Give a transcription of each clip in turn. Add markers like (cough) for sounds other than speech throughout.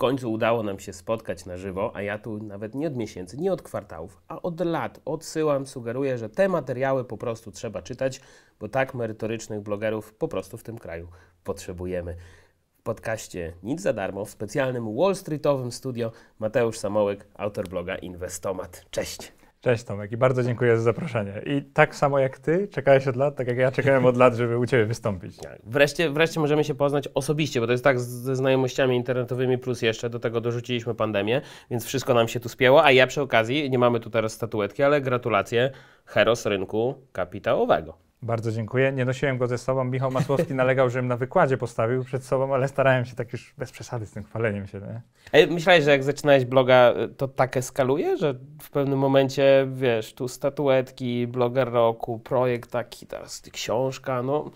końcu udało nam się spotkać na żywo, a ja tu nawet nie od miesięcy, nie od kwartałów, a od lat odsyłam, sugeruję, że te materiały po prostu trzeba czytać, bo tak merytorycznych blogerów po prostu w tym kraju potrzebujemy. W podcaście Nic za darmo w specjalnym Wall Streetowym studio Mateusz Samołek, autor bloga Inwestomat. Cześć! Cześć Tomek i bardzo dziękuję za zaproszenie. I tak samo jak ty, czekałeś od lat, tak jak ja czekałem od lat, żeby u ciebie wystąpić. Tak, wreszcie, wreszcie możemy się poznać osobiście, bo to jest tak ze znajomościami internetowymi plus jeszcze do tego dorzuciliśmy pandemię, więc wszystko nam się tu spięło, a ja przy okazji, nie mamy tu teraz statuetki, ale gratulacje Heros Rynku Kapitałowego. Bardzo dziękuję. Nie nosiłem go ze sobą. Michał Masłowski nalegał, żebym na wykładzie postawił przed sobą, ale starałem się tak już bez przesady z tym chwaleniem się. Nie? myślałeś, że jak zaczynałeś bloga, to tak eskaluje, że w pewnym momencie, wiesz, tu statuetki, bloger roku, projekt taki, teraz książka, no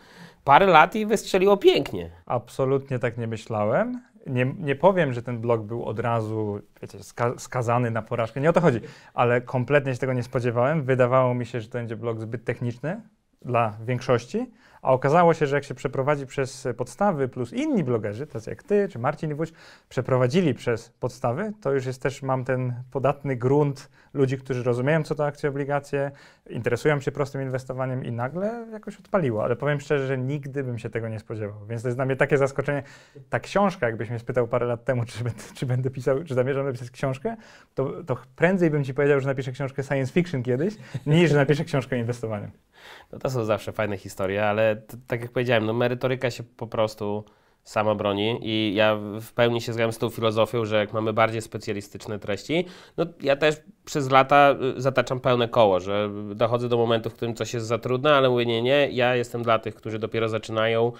parę lat i wystrzeliło pięknie. Absolutnie tak nie myślałem. Nie, nie powiem, że ten blog był od razu wiecie, ska skazany na porażkę, nie o to chodzi, ale kompletnie się tego nie spodziewałem. Wydawało mi się, że to będzie blog zbyt techniczny, dla większości, a okazało się, że jak się przeprowadzi przez podstawy, plus inni blogerzy, tacy jak ty czy Marcin Wuć, przeprowadzili przez podstawy, to już jest też, mam ten podatny grunt ludzi, którzy rozumieją, co to akcje, obligacje, interesują się prostym inwestowaniem i nagle jakoś odpaliło. Ale powiem szczerze, że nigdy bym się tego nie spodziewał. Więc to jest dla mnie takie zaskoczenie. Ta książka, jakbyś mnie spytał parę lat temu, (laughs) czy będę, czy będę pisał, czy zamierzam napisać książkę, to, to prędzej bym ci powiedział, że napiszę książkę science fiction kiedyś, niż że napiszę książkę o inwestowaniu. No to są zawsze fajne historie, ale tak jak powiedziałem, no merytoryka się po prostu sama broni i ja w pełni się zgadzam z tą filozofią, że jak mamy bardziej specjalistyczne treści, no ja też przez lata y, zataczam pełne koło, że dochodzę do momentu, w którym coś jest za trudne, ale mówię nie, nie, ja jestem dla tych, którzy dopiero zaczynają,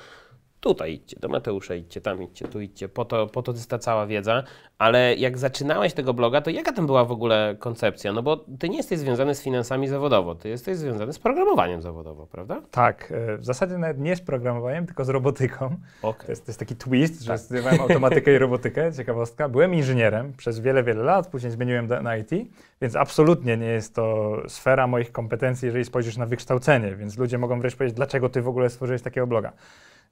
tutaj idźcie, do Mateusza idźcie, tam idźcie, tu idźcie, po to, po to jest ta cała wiedza, ale jak zaczynałeś tego bloga, to jaka tam była w ogóle koncepcja? No bo ty nie jesteś związany z finansami zawodowo, ty jesteś związany z programowaniem zawodowo, prawda? Tak, e, w zasadzie nawet nie z programowaniem, tylko z robotyką. Okay. To, jest, to jest taki twist, że tak. studiowałem automatykę i robotykę, ciekawostka. Byłem inżynierem przez wiele, wiele lat, później zmieniłem do, na IT, więc absolutnie nie jest to sfera moich kompetencji, jeżeli spojrzysz na wykształcenie, więc ludzie mogą wreszcie powiedzieć, dlaczego ty w ogóle stworzyłeś takiego bloga.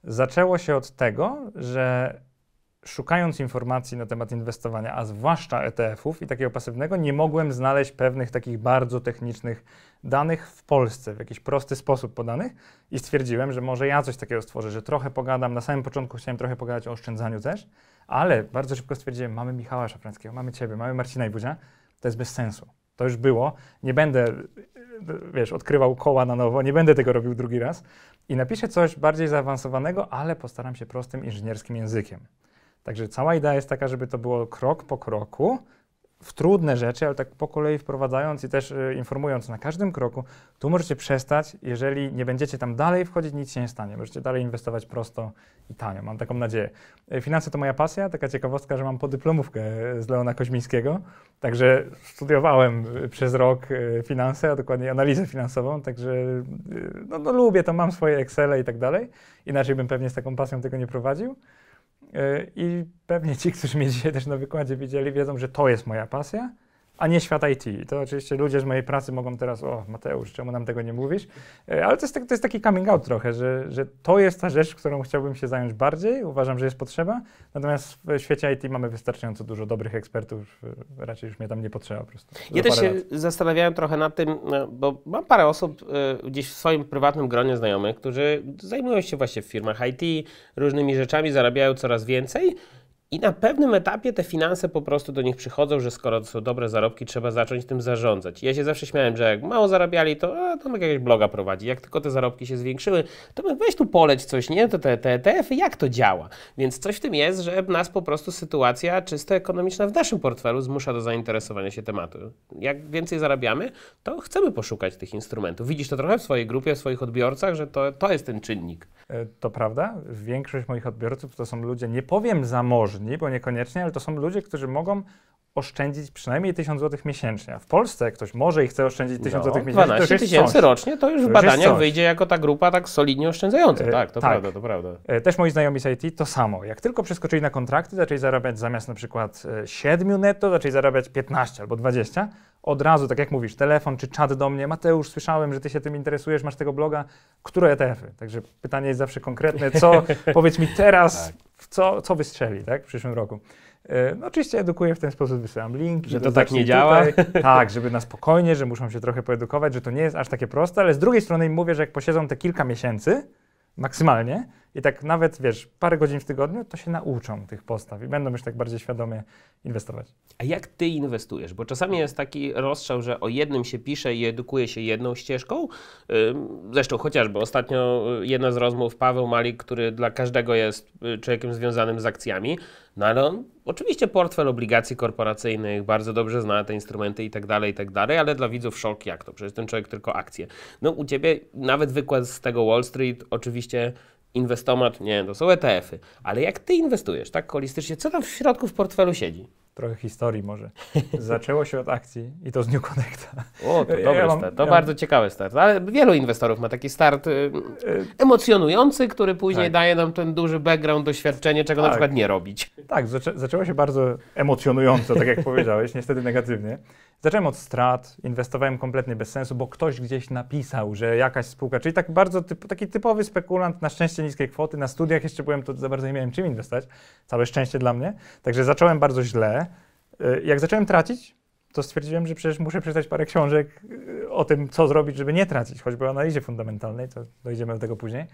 Zaczęło się od tego, że szukając informacji na temat inwestowania, a zwłaszcza ETF-ów i takiego pasywnego, nie mogłem znaleźć pewnych takich bardzo technicznych danych w Polsce, w jakiś prosty sposób podanych i stwierdziłem, że może ja coś takiego stworzę, że trochę pogadam. Na samym początku chciałem trochę pogadać o oszczędzaniu też, ale bardzo szybko stwierdziłem, mamy Michała Szafrańskiego, mamy Ciebie, mamy Marcina Iwudzia, to jest bez sensu. To już było. Nie będę, wiesz, odkrywał koła na nowo, nie będę tego robił drugi raz. I napiszę coś bardziej zaawansowanego, ale postaram się prostym inżynierskim językiem. Także cała idea jest taka, żeby to było krok po kroku, w trudne rzeczy, ale tak po kolei wprowadzając i też y, informując na każdym kroku, tu możecie przestać, jeżeli nie będziecie tam dalej wchodzić, nic się nie stanie. Możecie dalej inwestować prosto i tanio. Mam taką nadzieję. Y, finanse to moja pasja. Taka ciekawostka, że mam podyplomówkę y, z Leona Koźmińskiego. Także studiowałem przez rok finanse, a dokładnie analizę finansową. Także no, no lubię to, mam swoje Excele i tak dalej. Inaczej bym pewnie z taką pasją tego nie prowadził. E, I pewnie ci, którzy mnie dzisiaj też na wykładzie widzieli, wiedzą, że to jest moja pasja a nie świat IT. To oczywiście ludzie z mojej pracy mogą teraz, o Mateusz, czemu nam tego nie mówisz? E, ale to jest, tak, to jest taki coming out trochę, że, że to jest ta rzecz, którą chciałbym się zająć bardziej, uważam, że jest potrzeba, natomiast w świecie IT mamy wystarczająco dużo dobrych ekspertów, e, raczej już mnie tam nie potrzeba po prostu. Ja też się lat. zastanawiałem trochę nad tym, e, bo mam parę osób gdzieś w swoim prywatnym gronie znajomych, którzy zajmują się właśnie w firmach IT, różnymi rzeczami, zarabiają coraz więcej, i na pewnym etapie te finanse po prostu do nich przychodzą, że skoro to są dobre zarobki, trzeba zacząć tym zarządzać. Ja się zawsze śmiałem, że jak mało zarabiali, to a, Tomek jakiegoś bloga prowadzi. Jak tylko te zarobki się zwiększyły, to my weź tu poleć coś, nie? To te, te ETF-y, jak to działa? Więc coś w tym jest, że nas po prostu sytuacja czysto ekonomiczna w naszym portfelu zmusza do zainteresowania się tematu. Jak więcej zarabiamy, to chcemy poszukać tych instrumentów. Widzisz to trochę w swojej grupie, w swoich odbiorcach, że to, to jest ten czynnik. E, to prawda. Większość moich odbiorców to są ludzie, nie powiem zamożni, potrzebni, bo niekoniecznie, ale to są ludzie, którzy mogą oszczędzić przynajmniej 1000 zł miesięcznie. A w Polsce ktoś może i chce oszczędzić 1000 no, zł miesięcznie. 12 tysięcy rocznie to już to w badaniach wyjdzie jako ta grupa tak solidnie oszczędzająca. E, tak, to tak. prawda, to prawda. E, też moi znajomi z IT to samo. Jak tylko przeskoczyli na kontrakty, zaczęli zarabiać zamiast na przykład 7 e, netto, zaczęli zarabiać 15 albo 20, od razu, tak jak mówisz, telefon czy czat do mnie, Mateusz, słyszałem, że ty się tym interesujesz, masz tego bloga, które ETF-y? Także pytanie jest zawsze konkretne, co, (laughs) powiedz mi teraz, tak. co, co wystrzeli tak, w przyszłym roku. E, no oczywiście edukuję w ten sposób, wysyłam linki. Że to tak nie działa? Tutaj, tak, żeby na spokojnie, że muszą się trochę poedukować, że to nie jest aż takie proste, ale z drugiej strony im mówię, że jak posiedzą te kilka miesięcy, maksymalnie, i tak nawet, wiesz, parę godzin w tygodniu, to się nauczą tych postaw i będą już tak bardziej świadomie inwestować. A jak ty inwestujesz? Bo czasami jest taki rozstrzał, że o jednym się pisze i edukuje się jedną ścieżką. Zresztą chociażby ostatnio y, jedna z rozmów Paweł Malik, który dla każdego jest y, człowiekiem związanym z akcjami, no ale on oczywiście portfel obligacji korporacyjnych, bardzo dobrze zna te instrumenty i tak dalej, i tak dalej, ale dla widzów szok jak to, przecież ten człowiek tylko akcje. No u Ciebie nawet wykład z tego Wall Street oczywiście inwestomat, nie, to są ETF-y. Ale jak ty inwestujesz tak holistycznie, co tam w środku w portfelu siedzi? trochę historii może. (laughs) Zaczęło się od akcji i to z New Connecta. O, to dobry ja mam, start. To ja bardzo ciekawy start. Ale wielu inwestorów ma taki start y, y, emocjonujący, który później tak. daje nam ten duży background, doświadczenie, czego tak. na przykład nie robić. Tak, zaczę zaczęło się bardzo emocjonująco, tak jak (laughs) powiedziałeś, niestety negatywnie. Zacząłem od strat, inwestowałem kompletnie bez sensu, bo ktoś gdzieś napisał, że jakaś spółka, czyli tak bardzo typ, taki typowy spekulant, na szczęście niskiej kwoty, na studiach jeszcze byłem, to za bardzo nie miałem czym inwestować, całe szczęście dla mnie, także zacząłem bardzo źle, Y, jak zacząłem tracić, to stwierdziłem, że przecież muszę przeczytać parę książek y, o tym, co zrobić, żeby nie tracić, choćby o analizie fundamentalnej, to dojdziemy do tego później.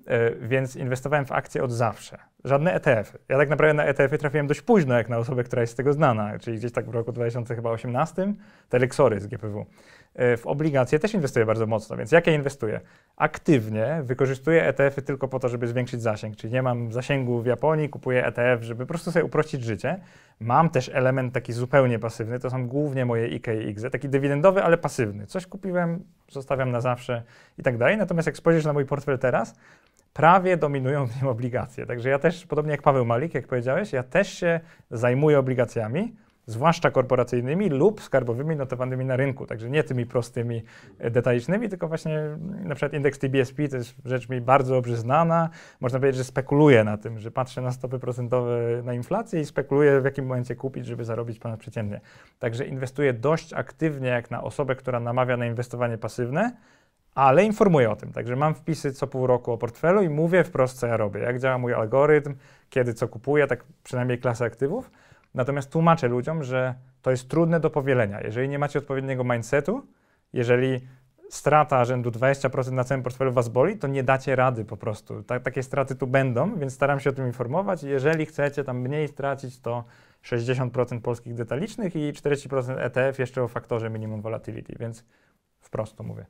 Y, więc inwestowałem w akcje od zawsze. Żadne ETF-y. Ja tak naprawdę na ETF-y trafiłem dość późno, jak na osobę, która jest z tego znana, czyli gdzieś tak w roku 2018, te z GPW. E, w obligacje też inwestuję bardzo mocno, więc jakie inwestuję? Aktywnie wykorzystuję ETF-y tylko po to, żeby zwiększyć zasięg, czyli nie mam zasięgu w Japonii, kupuję ETF, żeby po prostu sobie uprościć życie. Mam też element taki zupełnie pasywny, to są głównie moje IKX, taki dywidendowy, ale pasywny. Coś kupiłem, zostawiam na zawsze i tak dalej. Natomiast jak spojrzysz na mój portfel teraz, prawie dominują w nim obligacje. Także ja też, podobnie jak Paweł Malik, jak powiedziałeś, ja też się zajmuję obligacjami, zwłaszcza korporacyjnymi lub skarbowymi notowanymi na rynku. Także nie tymi prostymi, e, detalicznymi, tylko właśnie mm, na przykład indeks TBSP to jest rzecz mi bardzo dobrze znana. Można powiedzieć, że spekuluję na tym, że patrzę na stopy procentowe na inflację i spekuluję w jakim momencie kupić, żeby zarobić przeciętnie. Także inwestuję dość aktywnie jak na osobę, która namawia na inwestowanie pasywne, ale informuję o tym. Także mam wpisy co pół roku o portfelu i mówię wprost, co ja robię, jak działa mój algorytm, kiedy co kupuję, tak przynajmniej klasę aktywów Natomiast tłumaczę ludziom, że to jest trudne do powielenia. Jeżeli nie macie odpowiedniego mindsetu, jeżeli strata rzędu 20% na całym portfelu was boli, to nie dacie rady po prostu. Ta, takie straty tu będą, więc staram się o tym informować. Jeżeli chcecie tam mniej stracić, to 60% polskich detalicznych i 40% ETF jeszcze o faktorze minimum volatility, więc wprost to mówię.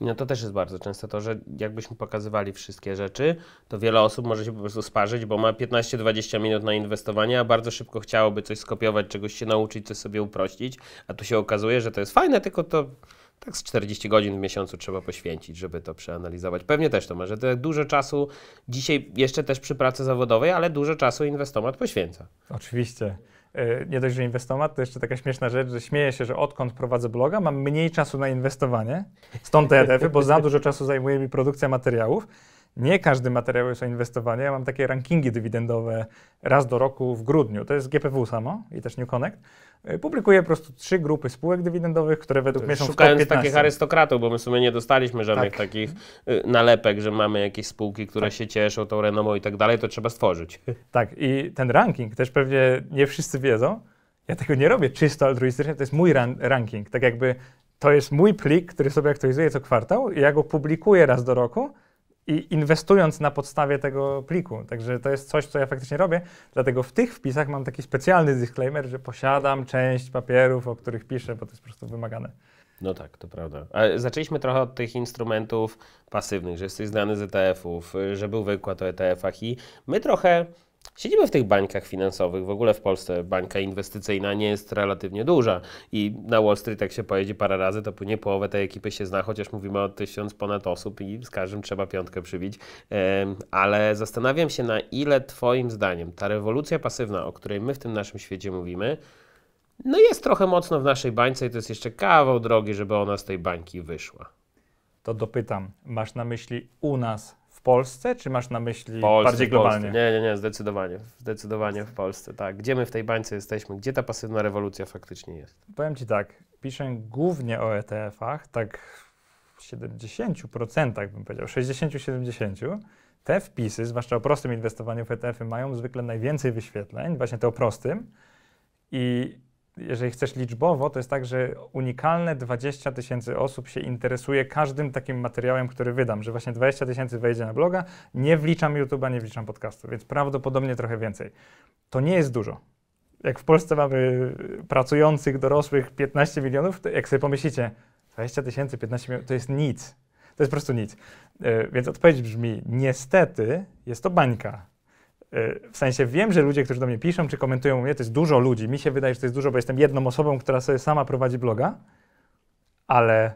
No to też jest bardzo często to, że jakbyśmy pokazywali wszystkie rzeczy, to wiele osób może się po prostu sparzyć, bo ma 15-20 minut na inwestowanie, a bardzo szybko chciałoby coś skopiować, czegoś się nauczyć, coś sobie uprościć, a tu się okazuje, że to jest fajne, tylko to tak z 40 godzin w miesiącu trzeba poświęcić, żeby to przeanalizować. Pewnie też to ma, że to tak dużo czasu dzisiaj jeszcze też przy pracy zawodowej, ale dużo czasu inwestomat poświęca. Oczywiście. E, nie dość, że inwestomat, to jeszcze taka śmieszna rzecz, że śmieję się, że odkąd prowadzę bloga, mam mniej czasu na inwestowanie, stąd te ETF-y, bo za dużo czasu zajmuje mi produkcja materiałów. Nie każdy materiał jest o inwestowaniu. Ja mam takie rankingi dywidendowe raz do roku w grudniu. To jest GPW samo i też New Connect. Y, publikuję po prostu trzy grupy spółek dywidendowych, które według mnie są Szukając takich arystokratów, bo my w sumie nie dostaliśmy żadnych tak. takich y, nalepek, że mamy jakieś spółki, które tak. się cieszą tą renomą i tak dalej, to trzeba stworzyć. (laughs) Tak i ten ranking też pewnie nie wszyscy wiedzą. Ja tego nie robię czysto altruistycznie, to jest mój ran ranking. Tak jakby to jest mój plik, który sobie aktualizuję co kwartał i ja go publikuję raz do roku i inwestując na podstawie tego pliku. Także to jest coś, co ja faktycznie robię. Dlatego w tych wpisach mam taki specjalny disclaimer, że posiadam część papierów, o których piszę, bo to jest po prostu wymagane. No tak, to prawda. Ale zaczęliśmy trochę od tych instrumentów pasywnych, że jesteś znany z ETF-ów, że był wykład o ETF-ach i my trochę Siedzimy w tych bańkach finansowych. W ogóle w Polsce bańka inwestycyjna nie jest relatywnie duża i na Wall Street, jak się pojedzie parę razy, to nie połowę tej ekipy się zna, chociaż mówimy o tysiąc ponad osób i z każdym trzeba piątkę przybić. Ale zastanawiam się, na ile Twoim zdaniem ta rewolucja pasywna, o której my w tym naszym świecie mówimy, no jest trochę mocno w naszej bańce i to jest jeszcze kawał drogi, żeby ona z tej bańki wyszła. To dopytam, masz na myśli u nas w Polsce, czy masz na myśli Polsce, bardziej globalnie? Nie, nie, nie, zdecydowanie. Zdecydowanie w Polsce, tak. Gdzie my w tej bańce jesteśmy? Gdzie ta pasywna rewolucja faktycznie jest? Powiem Ci tak, piszę głównie o ETF-ach, tak w 70% bym powiedział, 60-70%. Te wpisy, zwłaszcza o prostym inwestowaniu w ETF-y, mają zwykle najwięcej wyświetleń, właśnie te o prostym. I jeżeli chcesz liczbowo, to jest tak, że unikalne 20 tysięcy osób się interesuje każdym takim materiałem, który wydam, że właśnie 20 tysięcy wejdzie na bloga, nie wliczam YouTube'a, nie wliczam podcastu, więc prawdopodobnie trochę więcej. To nie jest dużo. Jak w Polsce mamy pracujących dorosłych 15 milionów, jak sobie pomyślicie, 20 tysięcy, 15 milionów, to jest nic. To jest po prostu nic. E, więc odpowiedź brzmi, niestety jest to bańka. W sensie wiem, że ludzie, którzy do mnie piszą czy komentują, mówią, to jest dużo ludzi. Mi się wydaje, że to jest dużo, bo jestem jedną osobą, która sobie sama prowadzi bloga, ale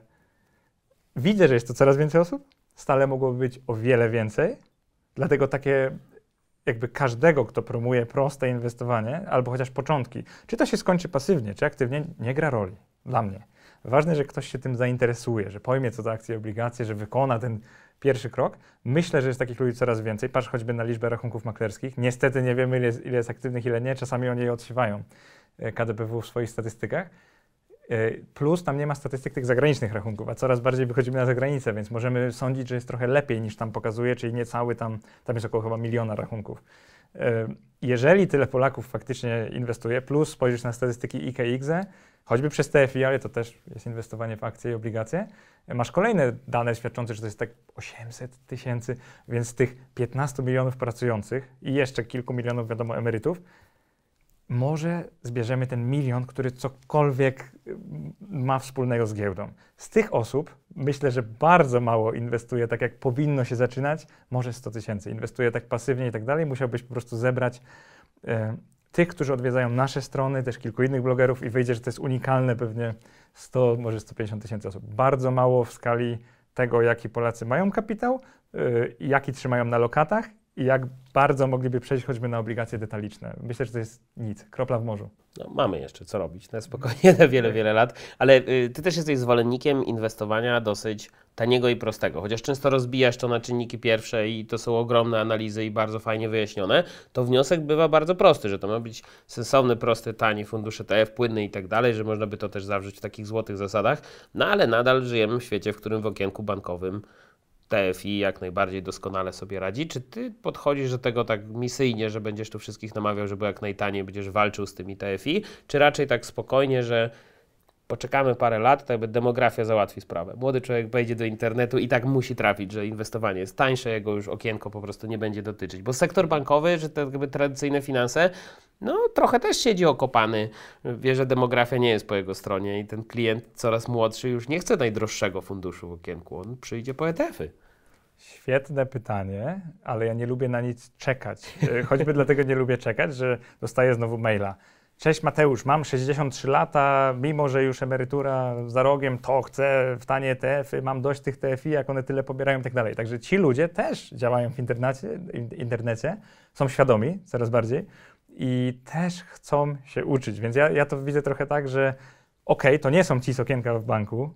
widzę, że jest to coraz więcej osób. Stale mogłoby być o wiele więcej. Dlatego takie jakby każdego, kto promuje proste inwestowanie, albo chociaż początki, czy to się skończy pasywnie, czy aktywnie, nie gra roli dla mnie. Ważne, że ktoś się tym zainteresuje, że pojmie co to akcje i obligacje, że wykona ten pierwszy krok. Myślę, że jest takich ludzi coraz więcej. Patrz choćby na liczbę rachunków maklerskich. Niestety nie wiemy, ile jest, ile jest aktywnych, ile nie. Czasami oni je odsiewają e, KDPW w swoich statystykach. E, plus tam nie ma statystyk tych zagranicznych rachunków, a coraz bardziej wychodzimy na zagranicę, więc możemy sądzić, że jest trochę lepiej niż tam pokazuje, czyli niecały tam, tam jest około chyba miliona rachunków. E, jeżeli tyle Polaków faktycznie inwestuje, plus spojrzysz na statystyki IKX, choćby przez TFI, ale to też jest inwestowanie w akcje i obligacje, masz kolejne dane świadczące, że to jest tak 800 tysięcy, więc z tych 15 milionów pracujących i jeszcze kilku milionów, wiadomo, emerytów, może zbierzemy ten milion, który cokolwiek mm, ma wspólnego z giełdą. Z tych osób myślę, że bardzo mało inwestuje tak, jak powinno się zaczynać, może 100 tysięcy, inwestuje tak pasywnie i tak dalej, musiałbyś po prostu zebrać e, tych, którzy odwiedzają nasze strony, też kilku innych blogerów i wyjdzie, że to jest unikalne pewnie 100, może 150 tysięcy osób. Bardzo mało w skali tego, jaki Polacy mają kapitał, yy, jaki trzymają na lokatach i jak bardzo mogliby przejść choćby na obligacje detaliczne. Myślę, że to jest nic, kropla w morzu. No, mamy jeszcze co robić, na spokojnie, na wiele, tak. wiele lat. Ale y, ty też jesteś zwolennikiem inwestowania dosyć taniego i prostego, chociaż często rozbijasz to na czynniki pierwsze i to są ogromne analizy i bardzo fajnie wyjaśnione, to wniosek bywa bardzo prosty, że to ma być sensowny, prosty, tani fundusz ETF, płynny i tak dalej, że można by to też zawrzeć w takich złotych zasadach, no ale nadal żyjemy w świecie, w którym w okienku bankowym TFI jak najbardziej doskonale sobie radzi. Czy ty podchodzisz do tego tak misyjnie, że będziesz tu wszystkich namawiał, żeby jak najtaniej będziesz walczył z tymi TFI, czy raczej tak spokojnie, że poczekamy parę lat, to jakby demografia załatwi sprawę. Młody człowiek wejdzie do internetu i tak musi trafić, że inwestowanie jest tańsze, jego już okienko po prostu nie będzie dotyczyć. Bo sektor bankowy, że te jakby tradycyjne finanse, no trochę też siedzi okopany, wie, że demografia nie jest po jego stronie i ten klient coraz młodszy już nie chce najdroższego funduszu w okienku, on przyjdzie po ETF-y. Świetne pytanie, ale ja nie lubię na nic czekać. E, choćby (laughs) dlatego nie lubię czekać, że dostaję znowu maila. Cześć Mateusz, mam 63 lata, mimo że już emerytura za rogiem, to chcę w tanie ETF-y, mam dość tych TFI, jak one tyle pobierają i tak dalej. Także ci ludzie też działają w internecie, internecie są świadomi coraz bardziej i też chcą się uczyć. Więc ja, ja to widzę trochę tak, że okej, okay, to nie są ci z okienka w banku,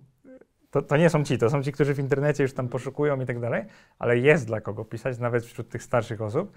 to, to, nie są ci, to są ci, którzy w internecie już tam poszukują i tak dalej, ale jest dla kogo pisać, nawet wśród tych starszych osób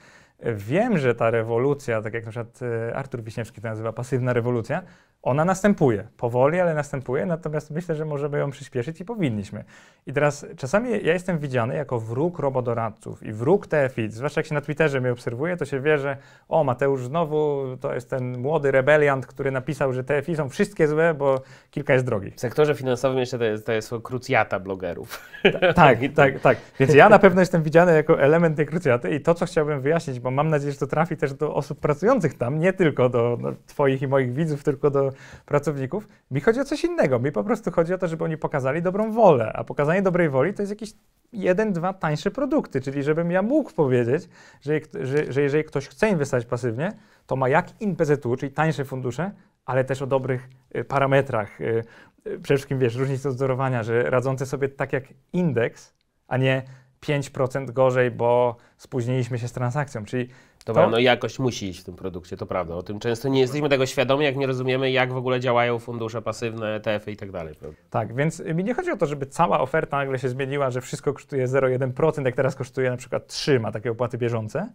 wiem, że ta rewolucja, tak jak na przykład y, Artur Wiśniewski to nazywa, pasywna rewolucja, ona następuje. Powoli, ale następuje, natomiast myślę, że możemy ją przyspieszyć i powinniśmy. I teraz czasami ja jestem widziany jako wróg robodoradców i wróg TFI, zwłaszcza jak się na Twitterze mnie obserwuje, to się wie, że o, Mateusz znowu to jest ten młody rebeliant, który napisał, że TFI są wszystkie złe, bo kilka jest drogich. W sektorze finansowym jeszcze to jest, to jest krucjata blogerów. Ta, tak, (laughs) tak, tak. Więc ja na pewno jestem widziany jako element tej krucjaty i to, co chciałbym wyjaśnić, bo no, mam nadzieję, że to trafi też do osób pracujących tam, nie tylko do no, Twoich i moich widzów, tylko do pracowników. Mi chodzi o coś innego. Mi po prostu chodzi o to, żeby oni pokazali dobrą wolę, a pokazanie dobrej woli to jest jakiś jeden, dwa tańsze produkty, czyli żebym ja mógł powiedzieć, że, że, że jeżeli ktoś chce inwestować pasywnie, to ma jak InPZU, czyli tańsze fundusze, ale też o dobrych y, parametrach. Y, y, przede wszystkim, wiesz, różnic odzorowania, że radzące sobie tak jak indeks, a nie 5% gorzej, bo spóźniliśmy się z transakcją. Czyli Dobra, to... no jakość musi iść w tym produkcie, to prawda. O tym często nie jesteśmy tego świadomi, jak nie rozumiemy, jak w ogóle działają fundusze pasywne, ETF-y i tak dalej. Tak, więc mi nie chodzi o to, żeby cała oferta nagle się zmieniła, że wszystko kosztuje 0,1%, jak teraz kosztuje na przykład 3, ma takie opłaty bieżące.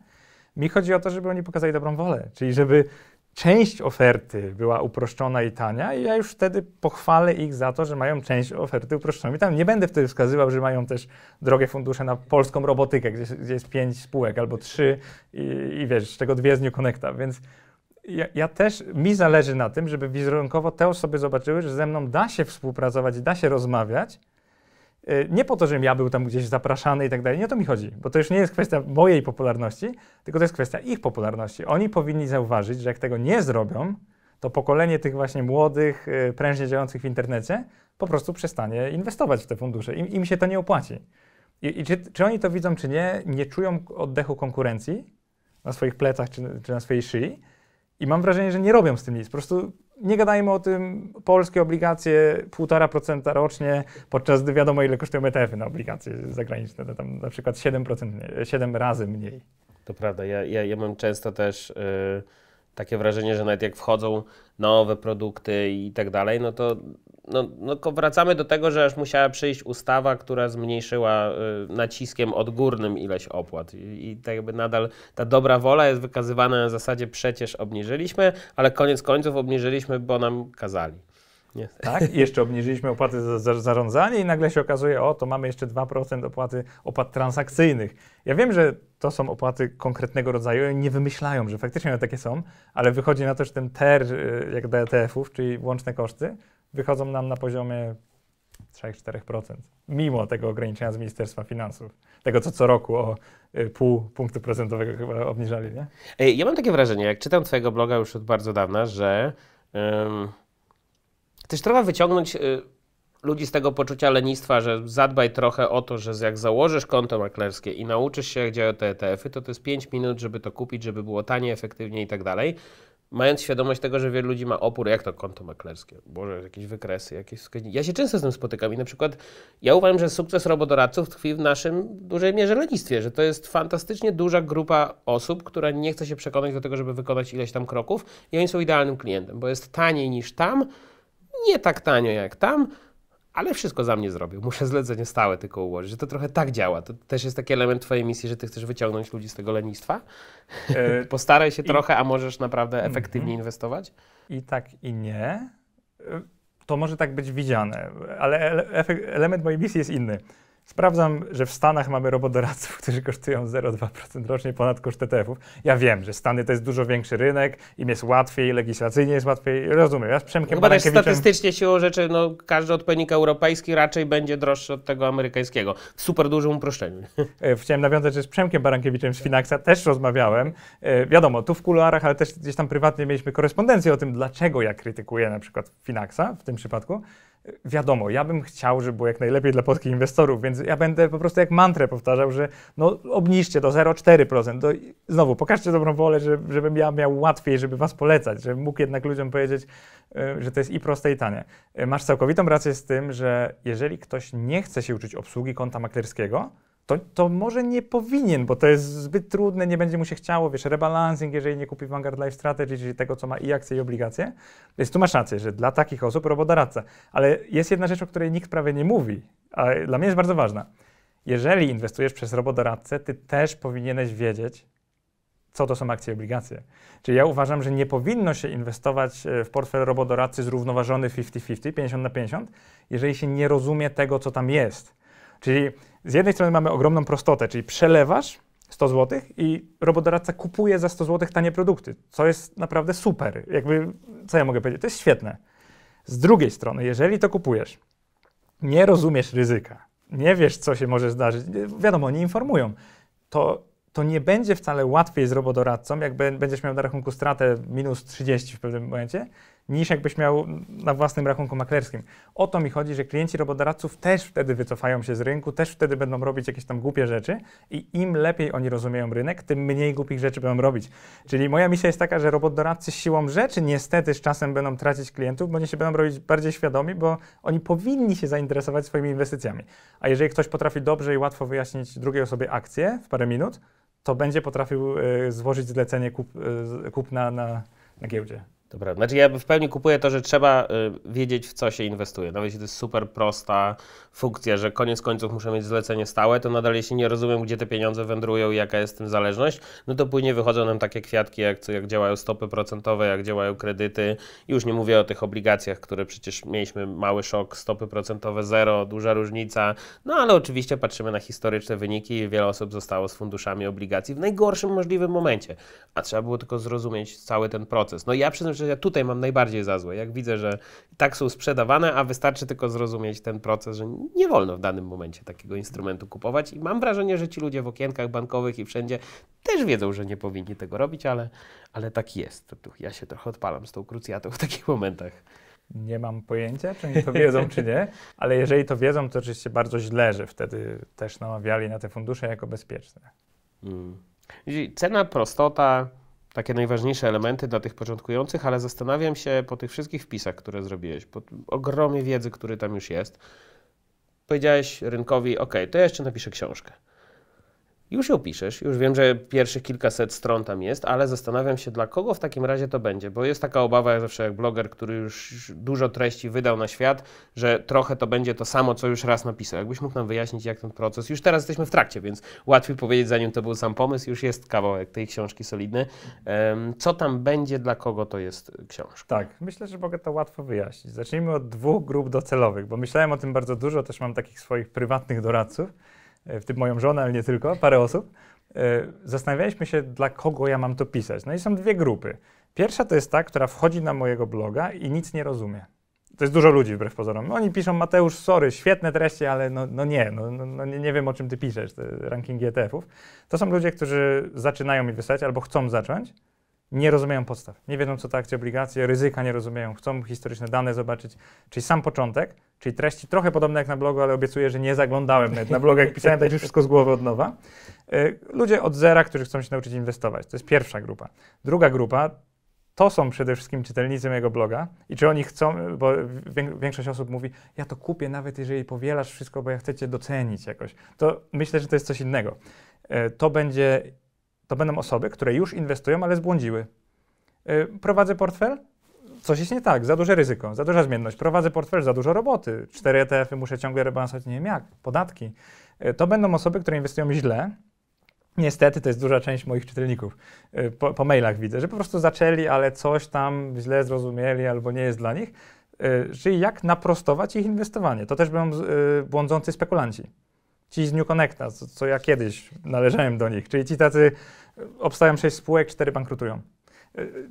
Mi chodzi o to, żeby oni pokazali dobrą wolę, czyli żeby część oferty była uproszczona i tania, i ja już wtedy pochwalę ich za to, że mają część oferty uproszczoną. I tam nie będę wtedy wskazywał, że mają też drogie fundusze na polską robotykę, gdzie, gdzie jest pięć spółek albo trzy i, i, wiesz, z czego dwie z New Connecta, więc ja, ja, też, mi zależy na tym, żeby wizerunkowo te osoby zobaczyły, że ze mną da się współpracować, da się rozmawiać, E, nie po to, żebym ja był tam gdzieś zapraszany i tak dalej, nie o to mi chodzi, bo to już nie jest kwestia mojej popularności, tylko to jest kwestia ich popularności. Oni powinni zauważyć, że jak tego nie zrobią, to pokolenie tych właśnie młodych, e, prężnie działających w internecie po prostu przestanie inwestować w te fundusze. Im, im się to nie opłaci. I, i czy, czy, oni to widzą, czy nie, nie czują oddechu konkurencji na swoich plecach czy, czy na swojej szyi i mam wrażenie, że nie robią z tym nic. Po prostu nie gadajmy o tym, polskie obligacje 1,5% rocznie, podczas gdy wiadomo ile kosztują ETF-y na obligacje zagraniczne, tam na przykład 7%, 7 razy mniej. To prawda, ja, ja, ja mam często też... Yy takie wrażenie, że nawet jak wchodzą nowe produkty i tak dalej, no to no, no wracamy do tego, że aż musiała przyjść ustawa, która zmniejszyła y, naciskiem odgórnym ileś opłat. I, i tak jakby nadal ta dobra wola jest wykazywana na zasadzie przecież obniżyliśmy, ale koniec końców obniżyliśmy, bo nam kazali. Nie. Tak, I jeszcze obniżyliśmy opłaty za, za zarządzanie i nagle się okazuje, o, to mamy jeszcze 2% opłaty opłat transakcyjnych. Ja wiem, że to są opłaty konkretnego rodzaju i nie wymyślają, że faktycznie one takie są, ale wychodzi na to, że ten TER, y, jak do ów czyli łączne koszty, wychodzą nam na poziomie 3-4%. Mimo tego ograniczenia z Ministerstwa Finansów. Tego, co co roku o y, pół punktu procentowego chyba obniżali, nie? Ej, ja mam takie wrażenie, jak czytam twojego bloga już od bardzo dawna, że um, też trzeba wyciągnąć y, ludzi z tego poczucia lenistwa, że zadbaj trochę o to, że jak założysz konto maklerskie i nauczysz się, jak działają te ETF-y, to to jest 5 minut, żeby to kupić, żeby było tanie, efektywnie i tak dalej mając świadomość tego, że wielu ludzi ma opór, jak to konto maklerskie, boże, jakieś wykresy, jakieś wskaźniki. Ja się często z tym spotykam i na przykład ja uważam, że sukces robodoradców tkwi w naszym dużej mierze lenistwie, że to jest fantastycznie duża grupa osób, która nie chce się przekonać do tego, żeby wykonać ileś tam kroków i oni są idealnym klientem, bo jest taniej niż tam, nie tak tanio jak tam, ale wszystko za mnie zrobił. Muszę zlecenie stałe tylko ułożyć. Że to trochę tak działa. To też jest taki element twojej misji, że ty chcesz wyciągnąć ludzi z tego lenistwa. E, (laughs) Postaraj się i, trochę, a możesz naprawdę mhm. efektywnie mm, inwestować. I tak, i nie. E, to może tak być widziane, ale ele, element mojej misji jest inny. Sprawdzam, że w Stanach mamy robodoradców, (laughs) którzy kosztują 0,2% rocznie ponad koszt ETF-ów. Ja wiem, że Stany to jest dużo większy rynek, im jest łatwiej, legislacyjnie jest łatwiej. Rozumiem, ja z Przemkiem Chyba no też statystycznie siłą rzeczy no, każdy odpowiednik europejski raczej będzie droższy od tego amerykańskiego. W super dużym uproszczeniu. (laughs) E, chciałem nawiązać, że z Przemkiem Barankiewiczem z Finaxa też rozmawiałem. E, wiadomo, tu w kuluarach, ale też gdzieś tam prywatnie mieliśmy korespondencję o tym, dlaczego ja krytykuję na przykład Finaxa w tym przypadku wiadomo, ja bym chciał, żeby było jak najlepiej dla polskich inwestorów, więc ja będę po prostu jak mantrę powtarzał, że no obniżcie do 0,4%. Do, no znowu, pokażcie dobrą wolę, żebym ja miał łatwiej, żeby was polecać, żebym mógł jednak ludziom powiedzieć, e, że to jest i proste, i tanie. E, masz całkowitą rację z tym, że jeżeli ktoś nie chce się uczyć obsługi konta maklerskiego, to, to może nie powinien, bo to jest zbyt trudne, nie będzie mu się chciało, wiesz, rebalancing, jeżeli nie kupi Vanguard Life Strategy, czyli tego, co ma i akcje, i obligacje. Więc tu masz rację, że dla takich osób robodoradca. Ale jest jedna rzecz, o której nikt prawie nie mówi, a dla mnie jest bardzo ważna. Jeżeli inwestujesz przez robodoradcę, ty też powinieneś wiedzieć, co to są akcje i obligacje. Czyli ja uważam, że nie powinno się inwestować e, w portfel robodoradcy zrównoważony 50-50, 50 na 50, jeżeli się nie rozumie tego, co tam jest. Czyli z jednej strony mamy ogromną prostotę, czyli przelewasz 100 zł i robodoradca kupuje za 100 zł tanie produkty, co jest naprawdę super. Jakby, co ja mogę powiedzieć? To jest świetne. Z drugiej strony, jeżeli to kupujesz, nie rozumiesz ryzyka, nie wiesz, co się może zdarzyć, wiadomo, nie informują, to, to nie będzie wcale łatwiej z robodoradcą, jak będziesz miał na rachunku stratę minus 30 w pewnym momencie, niż jakbyś miał na własnym rachunku maklerskim. O to mi chodzi, że klienci doradców też wtedy wycofają się z rynku, też wtedy będą robić jakieś tam głupie rzeczy i im lepiej oni rozumieją rynek, tym mniej głupich rzeczy będą robić. Czyli moja misja jest taka, że robodoradcy siłą rzeczy niestety z czasem będą tracić klientów, bo oni się będą robić bardziej świadomi, bo oni powinni się zainteresować swoimi inwestycjami. A jeżeli ktoś potrafi dobrze i łatwo wyjaśnić drugiej osobie akcję w parę minut, to będzie potrafił y, złożyć zlecenie kup, y, kupna na, na giełdzie. To prawda. Znaczy ja w pełni kupuję to, że trzeba y, wiedzieć, w co się inwestuje. Nawet no, jeśli to jest super prosta funkcja, że koniec końców muszę mieć zlecenie stałe, to nadal jeśli nie rozumiem, gdzie te pieniądze wędrują i jaka jest w tym zależność, no to później wychodzą nam takie kwiatki, jak, co, jak działają stopy procentowe, jak działają kredyty. już nie mówię o tych obligacjach, które przecież mieliśmy mały szok, stopy procentowe zero, duża różnica. No ale oczywiście patrzymy na historyczne wyniki i wiele osób zostało z funduszami obligacji w najgorszym możliwym momencie. A trzeba było tylko zrozumieć cały ten proces. No ja przyznam, że ja tutaj mam najbardziej za złe. Jak widzę, że tak są sprzedawane, a wystarczy tylko zrozumieć ten proces, że nie wolno w danym momencie takiego instrumentu kupować. I mam wrażenie, że ci ludzie w okienkach bankowych i wszędzie też wiedzą, że nie powinni tego robić, ale, ale tak jest. Ja się trochę odpalam z tą krucjatą w takich momentach. Nie mam pojęcia, czy oni to wiedzą, czy nie, ale jeżeli to wiedzą, to oczywiście bardzo źle, że wtedy też namawiali na te fundusze jako bezpieczne. Mm. Cena, prostota, takie najważniejsze elementy dla tych początkujących, ale zastanawiam się po tych wszystkich wpisach, które zrobiłeś, po ogromie wiedzy, który tam już jest, powiedziałeś rynkowi, ok, to ja jeszcze napiszę książkę. Już ją piszesz, już wiem, że pierwszych kilkaset stron tam jest, ale zastanawiam się, dla kogo w takim razie to będzie, bo jest taka obawa, jak zawsze jak bloger, który już dużo treści wydał na świat, że trochę to będzie to samo, co już raz napisał. Jakbyś mógł nam wyjaśnić, jak ten proces, już teraz jesteśmy w trakcie, więc łatwiej powiedzieć, zanim to był sam pomysł, już jest kawałek tej książki solidny. Co tam będzie, dla kogo to jest książka? Tak, myślę, że mogę to łatwo wyjaśnić. Zacznijmy od dwóch grup docelowych, bo myślałem o tym bardzo dużo, też mam takich swoich prywatnych doradców E, w tym moją żonę, ale nie tylko, parę osób, e, zastanawialiśmy się, dla kogo ja mam to pisać. No i są dwie grupy. Pierwsza to jest ta, która wchodzi na mojego bloga i nic nie rozumie. To jest dużo ludzi wbrew pozorom. No, oni piszą, Mateusz, sorry, świetne treści, ale no, no nie, no, no, no nie, wiem o czym ty piszesz, te rankingi ETF-ów. To są ludzie, którzy zaczynają mi wysłać albo chcą zacząć, nie rozumieją podstaw, nie wiedzą, co to akcje, obligacje, ryzyka nie rozumieją, chcą historyczne dane zobaczyć. Czyli sam początek, czyli treści trochę podobne jak na blogu, ale obiecuję, że nie zaglądałem nawet na blogu, jak pisałem, tak już wszystko z głowy od nowa. Y, ludzie od zera, którzy chcą się nauczyć inwestować. To jest pierwsza grupa. Druga grupa to są przede wszystkim czytelnicy mojego bloga i czy oni chcą, bo większość osób mówi, ja to kupię nawet jeżeli powielasz wszystko, bo ja chcę cię docenić jakoś. To myślę, że to jest coś innego. Y, to będzie to będą osoby, które już inwestują, ale zbłądziły. Y, prowadzę portfel, coś jest nie tak, za duże ryzyko, za duża zmienność. Prowadzę portfel, za dużo roboty, cztery ETF-y muszę ciągle rebalansować, nie wiem jak, podatki. Y, to będą osoby, które inwestują źle. Niestety to jest duża część moich czytelników. Y, po, po mailach widzę, że po prostu zaczęli, ale coś tam źle zrozumieli albo nie jest dla nich. Czyli jak naprostować ich inwestowanie. To też będą błądzący spekulanci ci z New Connecta, co, co ja kiedyś należałem do nich, czyli ci tacy, obstawiam 6 spółek, 4 bankrutują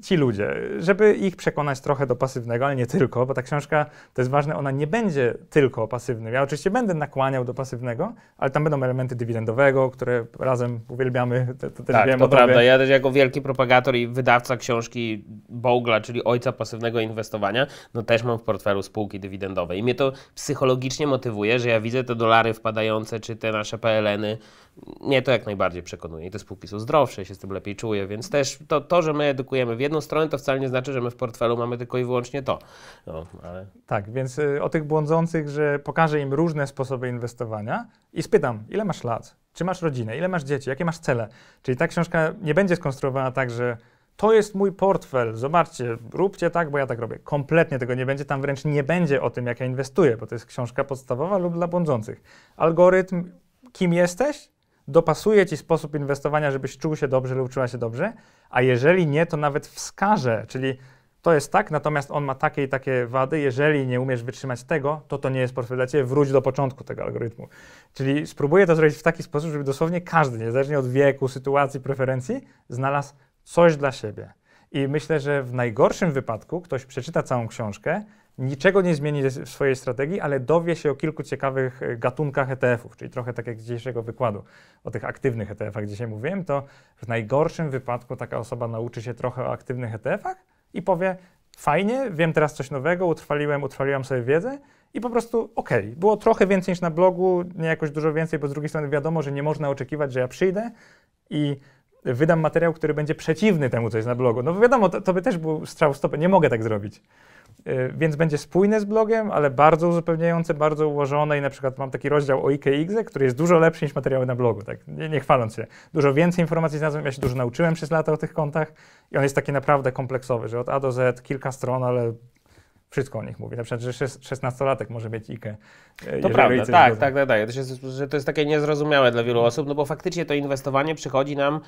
ci ludzie, żeby ich przekonać trochę do pasywnego, ale nie tylko, bo ta książka, to jest ważne, ona nie będzie tylko o pasywnym. Ja oczywiście będę nakłaniał do pasywnego, ale tam będą elementy dywidendowego, które razem uwielbiamy. To, to tak, to prawda. Ja też jako wielki propagator i wydawca książki Bogla, czyli ojca pasywnego inwestowania, no też mam w portfelu spółki dywidendowe i mnie to psychologicznie motywuje, że ja widzę te dolary wpadające, czy te nasze PLN-y, nie, to jak najbardziej przekonuje. I te spółki są zdrowsze, się z tym lepiej czuję, więc też to, to, że my edukujemy w jedną stronę, to wcale nie znaczy, że my w portfelu mamy tylko i wyłącznie to. No, ale... Tak, więc y, o tych błądzących, że pokażę im różne sposoby inwestowania i spytam, ile masz lat, czy masz rodzinę, ile masz dzieci, jakie masz cele. Czyli ta książka nie będzie skonstruowana tak, że to jest mój portfel, zobaczcie, róbcie tak, bo ja tak robię. Kompletnie tego nie będzie, tam wręcz nie będzie o tym, jak ja inwestuję, bo to jest książka podstawowa lub dla błądzących. Algorytm, kim jesteś, dopasuje ci sposób inwestowania, żebyś czuł się dobrze lub czuła się dobrze, a jeżeli nie, to nawet wskaże, czyli to jest tak, natomiast on ma takie i takie wady. Jeżeli nie umiesz wytrzymać tego, to to nie jest portfel dla ciebie, wróć do początku tego algorytmu. Czyli spróbuję to zrobić w taki sposób, żeby dosłownie każdy, niezależnie od wieku, sytuacji, preferencji, znalazł coś dla siebie. I myślę, że w najgorszym wypadku ktoś przeczyta całą książkę, niczego nie zmieni w swojej strategii, ale dowie się o kilku ciekawych e, gatunkach ETF-ów, czyli trochę tak jak z dzisiejszego wykładu o tych aktywnych ETF-ach dzisiaj mówiłem, to w najgorszym wypadku taka osoba nauczy się trochę o aktywnych ETF-ach i powie fajnie, wiem teraz coś nowego, utrwaliłem, utrwaliłam sobie wiedzę i po prostu okej, okay, było trochę więcej niż na blogu, nie jakoś dużo więcej, bo z drugiej strony wiadomo, że nie można oczekiwać, że ja przyjdę i wydam materiał, który będzie przeciwny temu, co jest na blogu. No wiadomo, to, to by też był strzał w stopę, nie mogę tak zrobić. Y, więc będzie spójne z blogiem, ale bardzo uzupełniające, bardzo ułożone i na przykład mam taki rozdział o IKX, który jest dużo lepszy niż materiały na blogu, tak, nie, nie chwaląc się. Dużo więcej informacji znalazłem, ja się dużo nauczyłem przez lata o tych kontach i on jest taki naprawdę kompleksowy, że od A do Z kilka stron, ale wszystko o nich mówi. Na przykład, że 16-latek może mieć IKE. Y, to prawda, tak, tak, tak, tak, To jest, że to jest takie niezrozumiałe dla wielu osób, no bo faktycznie to inwestowanie przychodzi nam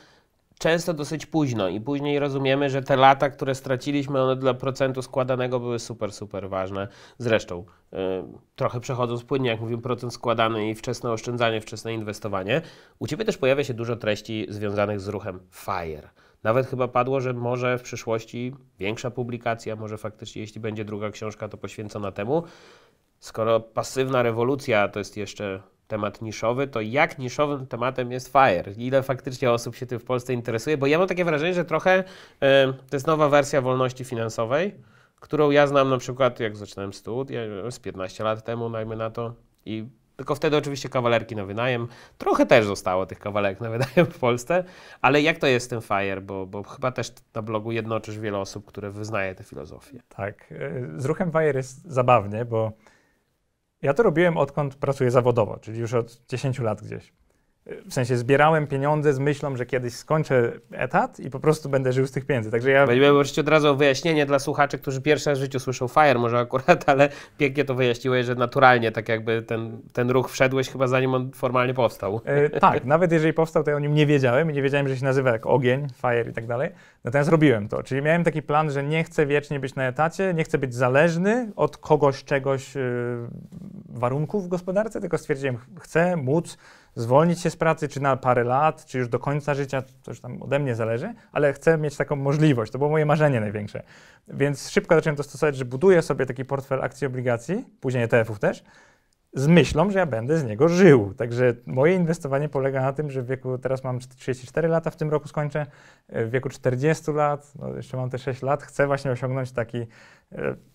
często dosyć późno i później rozumiemy, że te lata, które straciliśmy, one dla procentu składanego były super, super ważne. Zresztą y, trochę przechodząc płynnie, jak mówiłem, procent składany i wczesne oszczędzanie, wczesne inwestowanie. U Ciebie też pojawia się dużo treści związanych z ruchem FIRE. Nawet chyba padło, że może w przyszłości większa publikacja, może faktycznie, jeśli będzie druga książka, to poświęcona temu. Skoro pasywna rewolucja to jest jeszcze temat niszowy, to jak niszowym tematem jest FIRE? Ile faktycznie osób się tym w Polsce interesuje? Bo ja mam takie wrażenie, że trochę e, to jest nowa wersja wolności finansowej, którą ja znam na przykład, jak zaczynałem studia, z 15 lat temu, dajmy na to, i tylko wtedy oczywiście kawalerki na wynajem. Trochę też zostało tych kawalerek na wynajem w Polsce, ale jak to jest z tym FIRE? Bo, bo chyba też na blogu jednoczysz wiele osób, które wyznaje tę filozofię. Tak, e, z ruchem FIRE jest zabawnie, bo ja to robiłem odkąd pracuję zawodowo, czyli już od 10 lat gdzieś w sensie zbierałem pieniądze z myślą, że kiedyś skończę etat i po prostu będę żył z tych pieniędzy. Także ja... Będziemy oczywiście od razu wyjaśnienie dla słuchaczy, którzy pierwszy raz w życiu słyszą FIRE może akurat, ale pięknie to wyjaśniłeś, że naturalnie tak jakby ten, ten ruch wszedłeś chyba zanim on formalnie powstał. E, tak, nawet jeżeli powstał, to ja o nim nie wiedziałem i nie wiedziałem, że się nazywa jak ogień, FIRE i tak dalej. Natomiast robiłem to, czyli miałem taki plan, że nie chcę wiecznie być na etacie, nie chcę być zależny od kogoś, czegoś, yy, warunków w gospodarce, tylko stwierdziłem, chcę móc zwolnić się z pracy, czy na parę lat, czy już do końca życia, to już tam ode mnie zależy, ale chcę mieć taką możliwość. To było moje marzenie największe. Więc szybko zacząłem to stosować, że buduję sobie taki portfel akcji, obligacji, później ETF-ów też, z myślą, że ja będę z niego żył. Także moje inwestowanie polega na tym, że w wieku, teraz mam 34 lata, w tym roku skończę, e, w wieku 40 lat, no jeszcze mam te 6 lat, chcę właśnie osiągnąć taki e,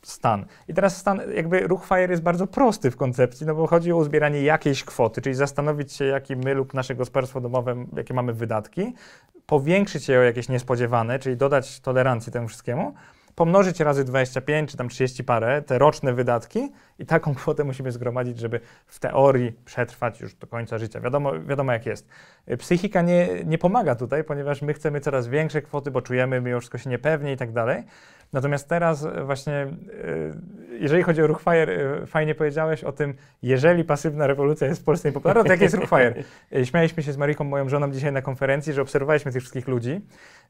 stan. I teraz stan, jakby ruch FIRE jest bardzo prosty w koncepcji, no bo chodzi o uzbieranie jakiejś kwoty, czyli zastanowić się, jakie my lub nasze gospodarstwo domowe, jakie mamy wydatki, powiększyć je o jakieś niespodziewane, czyli dodać tolerancję temu wszystkiemu, pomnożyć razy 25 czy tam 30 parę te roczne wydatki i taką (laughs) kwotę musimy zgromadzić, żeby w teorii przetrwać już do końca życia. Wiadomo, wiadomo jak jest. Y, psychika nie, nie pomaga tutaj, ponieważ my chcemy coraz większe kwoty, bo czujemy mimo wszystko się niepewnie i tak dalej. Natomiast teraz właśnie, y, jeżeli chodzi o ruch Fire, y, fajnie powiedziałeś o tym, jeżeli pasywna rewolucja jest w Polsce niepopularna, to jaki jest ruch Fire? (laughs) Y, śmialiśmy się z Mariką, moją żoną, dzisiaj na konferencji, że obserwowaliśmy tych wszystkich ludzi.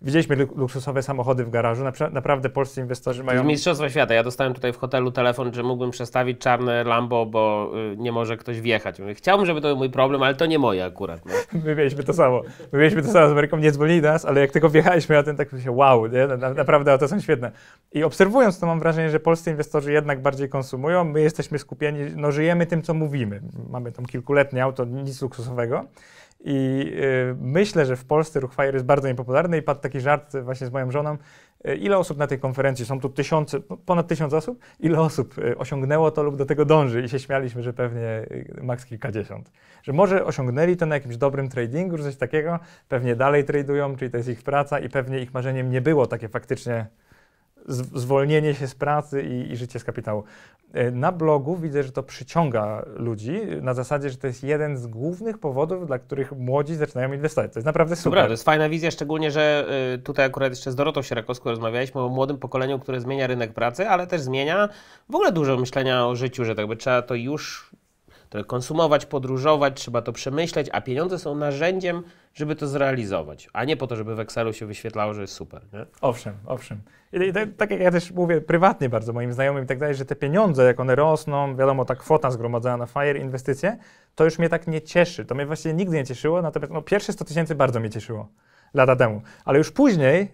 Widzieliśmy luksusowe samochody w garażu. Naprawdę polscy inwestorzy mają... Mistrzostwa Świata. Ja dostałem tutaj w hotelu telefon, że mógłbym przestawić czarne Lambo, bo nie może ktoś wjechać. Chciałbym, żeby to był mój problem, ale to nie moje akurat. No. (laughs) My mieliśmy to samo. My mieliśmy to samo z Mariką. Nie dzwonili nas, ale jak tylko wjechaliśmy a ten, tak się wow, nie? naprawdę, to są świetne. I obserwując to, mam wrażenie, że polscy inwestorzy jednak bardziej konsumują. My jesteśmy skupieni, no żyjemy tym, co mówimy. Mamy tam kilkuletnie auto, nic luksusowego. I yy, myślę, że w Polsce ruch Fire jest bardzo niepopularny i padł taki żart właśnie z moją żoną. Y, ile osób na tej konferencji, są tu tysiące, no, ponad tysiąc osób, ile osób y, osiągnęło to lub do tego dąży i się śmialiśmy, że pewnie y, maks kilkadziesiąt. Że może osiągnęli to na jakimś dobrym tradingu, czy coś takiego, pewnie dalej tradują, czyli to jest ich praca i pewnie ich marzeniem nie było takie faktycznie zwolnienie się z pracy i, i, życie z kapitału. E, na blogu widzę, że to przyciąga ludzi na zasadzie, że to jest jeden z głównych powodów, dla których młodzi zaczynają inwestować. To jest naprawdę super. Dobra, to jest fajna wizja, szczególnie, że e, tutaj akurat jeszcze z Dorotą Sierakowską rozmawialiśmy o młodym pokoleniu, które zmienia rynek pracy, ale też zmienia w ogóle dużo myślenia o życiu, że tak by trzeba to już to konsumować, podróżować, trzeba to przemyśleć, a pieniądze są narzędziem, żeby to zrealizować, a nie po to, żeby w Excelu się wyświetlało, że jest super. Nie? Owszem, owszem. I tak, tak, tak jak ja też mówię prywatnie bardzo moim znajomym i tak dalej, że te pieniądze, jak one rosną, wiadomo, ta kwota zgromadzona na FIRE, inwestycje, to już mnie tak nie cieszy. To mnie właściwie nigdy nie cieszyło, natomiast no, pierwsze 100 tysięcy bardzo mnie cieszyło lata temu. Ale już później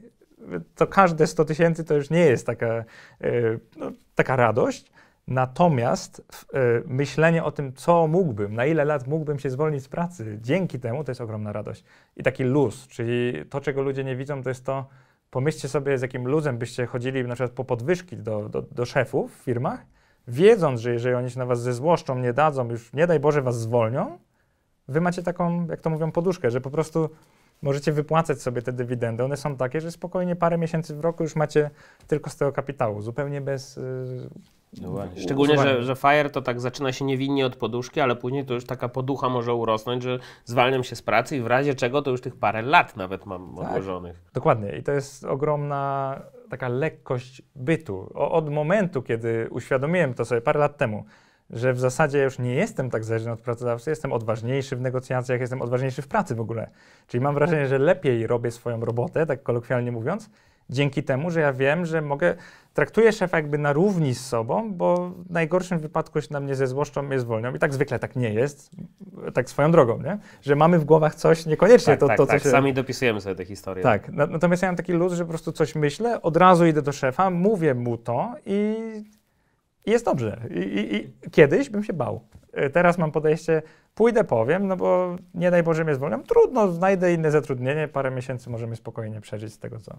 to każde 100 tysięcy to już nie jest taka, yy, no, taka radość. Natomiast y, myślenie o tym, co mógłbym, na ile lat mógłbym się zwolnić z pracy, dzięki temu to jest ogromna radość. I taki luz, czyli to, czego ludzie nie widzą, to jest to, pomyślcie sobie, z jakim luzem byście chodzili na przykład po podwyżki do, do, do szefów w firmach, wiedząc, że jeżeli oni się na was zezłoszczą, nie dadzą, już nie daj Boże was zwolnią, wy macie taką, jak to mówią, poduszkę, że po prostu możecie wypłacać sobie te dywidendy. One są takie, że spokojnie parę miesięcy w roku już macie tylko z tego kapitału, zupełnie bez. Yy, no właśnie. Szczególnie, że, że FIRE to tak zaczyna się niewinnie od poduszki, ale później to już taka poducha może urosnąć, że zwalniam się z pracy i w razie czego to już tych parę lat nawet mam tak. odłożonych. Dokładnie i to jest ogromna taka lekkość bytu. O, od momentu, kiedy uświadomiłem to sobie parę lat temu, że w zasadzie już nie jestem tak zależny od pracodawcy, jestem odważniejszy w negocjacjach, jestem odważniejszy w pracy w ogóle. Czyli mam wrażenie, że lepiej robię swoją robotę, tak kolokwialnie mówiąc, dzięki temu, że ja wiem, że mogę, traktuję szefa jakby na równi z sobą, bo w najgorszym wypadku się na mnie zezłoszczą, mnie zwolnią. I tak zwykle tak nie jest, tak swoją drogą, nie? Że mamy w głowach coś, niekoniecznie tak, to, tak, to, co tak. Się... sami dopisujemy sobie te historie. Tak, natomiast ja mam taki luz, że po prostu coś myślę, od razu idę do szefa, mówię mu to i i jest dobrze. I, i, I, kiedyś bym się bał. E, teraz mam podejście, pójdę, powiem, no bo nie daj Boże mnie zwolnią. Trudno, znajdę inne zatrudnienie, parę miesięcy możemy spokojnie przeżyć z tego, co.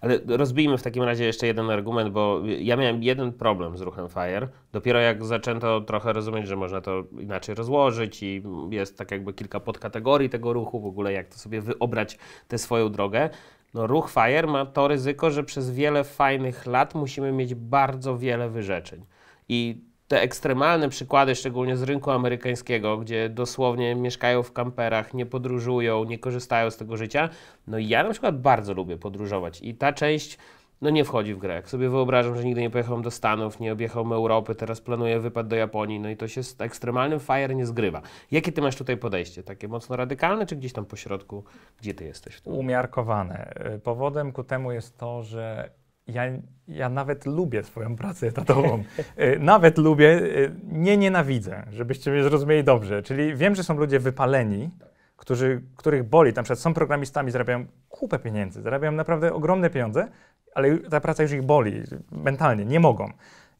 Ale rozbijmy w takim razie jeszcze jeden argument, bo ja miałem jeden problem z ruchem FIRE. Dopiero jak zaczęto trochę rozumieć, że można to inaczej rozłożyć i jest tak jakby kilka podkategorii tego ruchu, w ogóle jak to sobie wyobrać tę swoją drogę, no, ruch FIRE ma to ryzyko, że przez wiele fajnych lat musimy mieć bardzo wiele wyrzeczeń. I te ekstremalne przykłady, szczególnie z rynku amerykańskiego, gdzie dosłownie mieszkają w kamperach, nie podróżują, nie korzystają z tego życia. No i ja na przykład bardzo lubię podróżować i ta część no nie wchodzi w grę. Jak sobie wyobrażam, że nigdy nie pojechałem do Stanów, nie objechałem Europy, teraz planuję wypad do Japonii, no i to się z ekstremalnym fire nie zgrywa. Jakie ty masz tutaj podejście? Takie mocno radykalne, czy gdzieś tam po środku? Gdzie ty jesteś? Umiarkowane. Powodem ku temu jest to, że ja, ja nawet lubię swoją pracę etatową. E, nawet lubię, e, nie nienawidzę, żebyście mnie zrozumieli dobrze. Czyli wiem, że są ludzie wypaleni, którzy, których boli. Tam są programistami, zarabiają kupę pieniędzy, zarabiają naprawdę ogromne pieniądze, ale ta praca już ich boli mentalnie, nie mogą.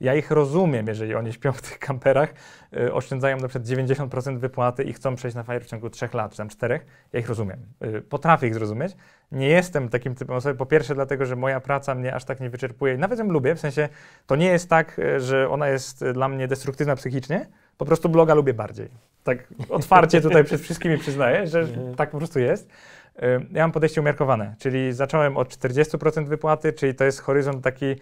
Ja ich rozumiem, jeżeli oni śpią w tych kamperach, yy, oszczędzają na przykład 90% wypłaty i chcą przejść na Fire w ciągu 3 lat, czy tam 4. Ja ich rozumiem. Y, potrafię ich zrozumieć. Nie jestem takim typem osoby, po pierwsze dlatego, że moja praca mnie aż tak nie wyczerpuje i nawet ją lubię, w sensie to nie jest tak, y, że ona jest y, dla mnie destruktywna psychicznie, po prostu bloga lubię bardziej. Tak otwarcie tutaj przed wszystkimi przyznaję, że tak po prostu jest. Ja mam podejście umiarkowane, czyli zacząłem od 40% wypłaty, czyli to jest horyzont taki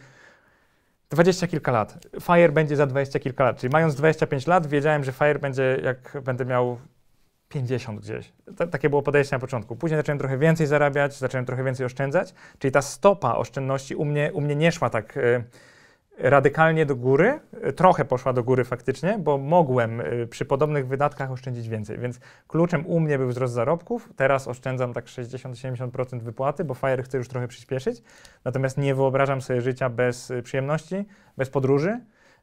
20 kilka lat. Fire będzie za 20 kilka lat. Czyli mając 25 lat, wiedziałem, że Fire będzie, jak będę miał 50 gdzieś. T takie było podejście na początku. Później zacząłem trochę więcej zarabiać, zacząłem trochę więcej oszczędzać. Czyli ta stopa oszczędności u mnie, u mnie nie szła tak. Y, radykalnie do góry, e, trochę poszła do góry faktycznie, bo mogłem e, przy podobnych wydatkach oszczędzić więcej, więc kluczem u mnie był wzrost zarobków, teraz oszczędzam tak 60-70% wypłaty, bo Fire chce już trochę przyspieszyć, natomiast nie wyobrażam sobie życia bez e, przyjemności, bez podróży,